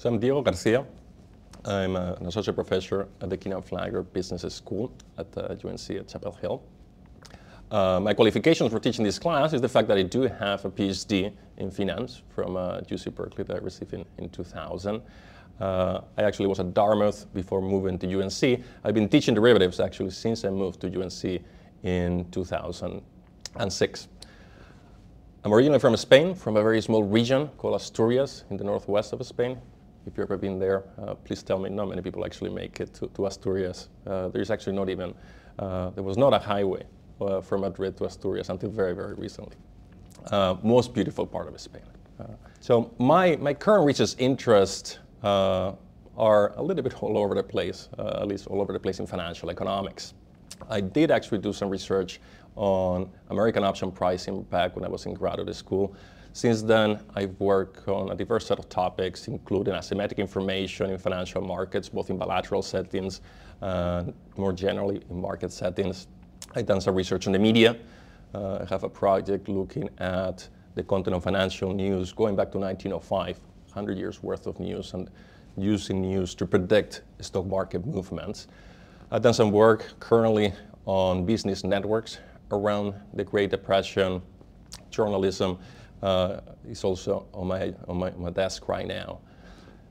So I'm Diego Garcia. I'm a, an associate professor at the Keenan Flagler Business School at uh, UNC at Chapel Hill. Uh, my qualifications for teaching this class is the fact that I do have a PhD in finance from uh, UC Berkeley that I received in, in 2000. Uh, I actually was at Dartmouth before moving to UNC. I've been teaching derivatives actually since I moved to UNC in 2006. I'm originally from Spain, from a very small region called Asturias in the northwest of Spain, if you've ever been there, uh, please tell me. Not many people actually make it to, to Asturias. Uh, there's actually not even, uh, there was not a highway uh, from Madrid to Asturias until very, very recently. Uh, most beautiful part of Spain. so my, my current research interest are a little bit all over the place, at least all over the place in financial economics. I did actually do some research on American option pricing back when I was in graduate school. Since then, I've worked on a diverse set of topics, including asymmetric information in financial markets, both in bilateral settings, uh, more generally in market settings. I've done some research on the media. Uh, I have a project looking at the content of financial news going back to 1905, 100 years worth of news, and using news to predict stock market movements. I've done some work currently on business networks around the Great Depression, journalism, uh, is also on my, on my, my, desk right now.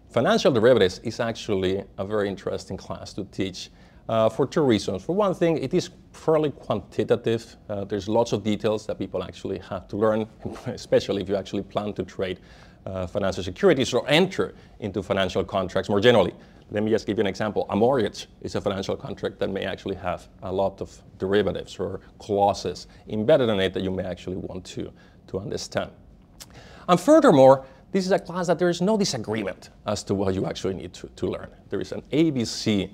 Financial derivatives is actually a very interesting class to teach uh, for two reasons. For one thing, it is fairly quantitative. Uh, there's lots of details that people actually have to learn, especially if you actually plan to trade uh, financial securities or enter into financial contracts more generally. Let me just give you an example. A mortgage is a financial contract that may actually have a lot of derivatives or clauses embedded in it that you may actually want to to understand. And furthermore, this is a class that there is no disagreement as to what you actually need to, to learn. There is an ABC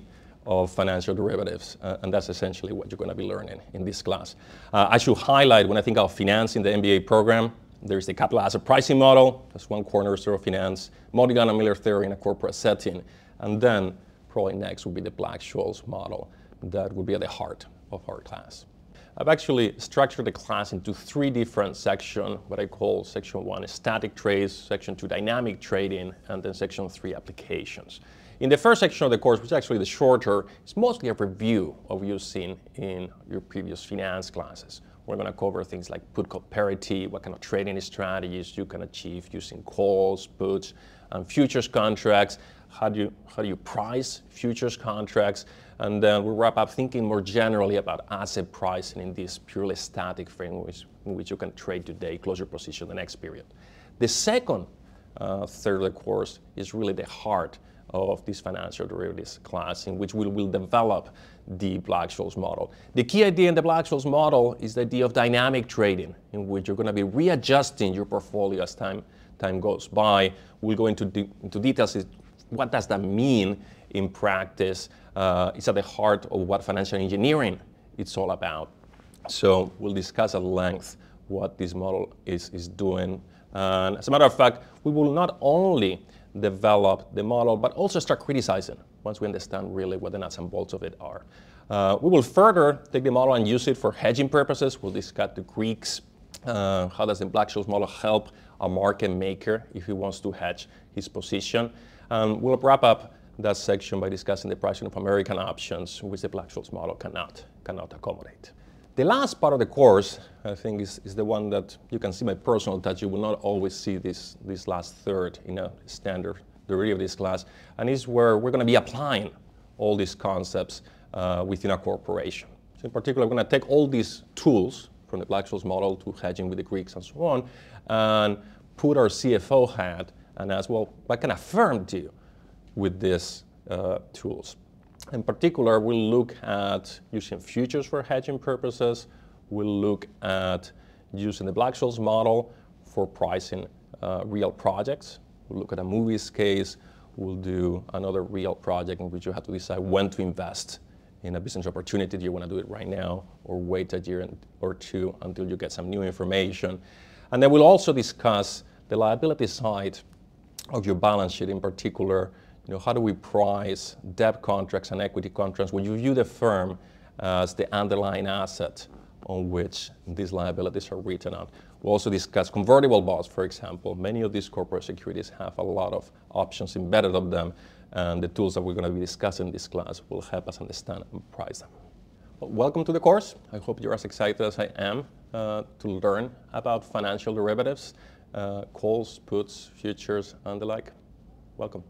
of financial derivatives, uh, and that's essentially what you're going to be learning in this class. Uh, I should highlight when I think of finance in the MBA program, there's the capital asset pricing model, that's one corner of finance, Modigan Miller theory in a corporate setting, and then probably next would be the Black-Scholes model that would be at the heart of our class. I've actually structured the class into three different sections, what I call section one static trades, section two dynamic trading, and then section three applications. In the first section of the course, which is actually the shorter, it's mostly a review of what you've seen in your previous finance classes. We're going to cover things like put call parity, what kind of trading strategies you can achieve using calls, puts, and futures contracts. How do you, how do you price futures contracts? And then we'll wrap up thinking more generally about asset pricing in this purely static framework which, in which you can trade today, close your position the next period. The second uh, third of the course is really the heart of this financial derivatives class in which we will develop the Black-Scholes model. The key idea in the Black-Scholes model is the idea of dynamic trading in which you're going to be readjusting your portfolio as time, time goes by. We'll go into, de into details what does that mean in practice. Uh, it's at the heart of what financial engineering it's all about. So we'll discuss at length what this model is, is doing. And as a matter of fact, we will not only develop the model, but also start criticizing once we understand really what the nuts and bolts of it are. Uh, we will further take the model and use it for hedging purposes. We'll discuss the Greeks. Uh, how does the Black-Scholes model help a market maker if he wants to hedge his position? Um, we'll wrap up that section by discussing the pricing of American options, which the Black-Scholes model cannot, cannot accommodate. The last part of the course, I think, is, is the one that you can see my personal touch. You will not always see this, this last third in a standard degree of this class. And is where we're going to be applying all these concepts uh, within a corporation. So in particular, we're going to take all these tools from the Black-Scholes model to hedging with the Greeks and so on, and put our CFO hat and ask, well, what can a firm do with these uh, tools? In particular, we'll look at using futures for hedging purposes. We'll look at using the Black-Scholes model for pricing uh, real projects. We'll look at a movies case. We'll do another real project in which you have to decide when to invest in a business opportunity. Do you want to do it right now or wait a year or two until you get some new information? And then we'll also discuss the liability side of your balance sheet, in particular, you know, how do we price debt contracts and equity contracts when you view the firm as the underlying asset on which these liabilities are written on? We also discuss convertible bonds, for example. Many of these corporate securities have a lot of options embedded of them, and the tools that we're going to be discussing in this class will help us understand and price them. Well, welcome to the course. I hope you're as excited as I am uh, to learn about financial derivatives, uh, calls, puts, futures, and the like. Welcome.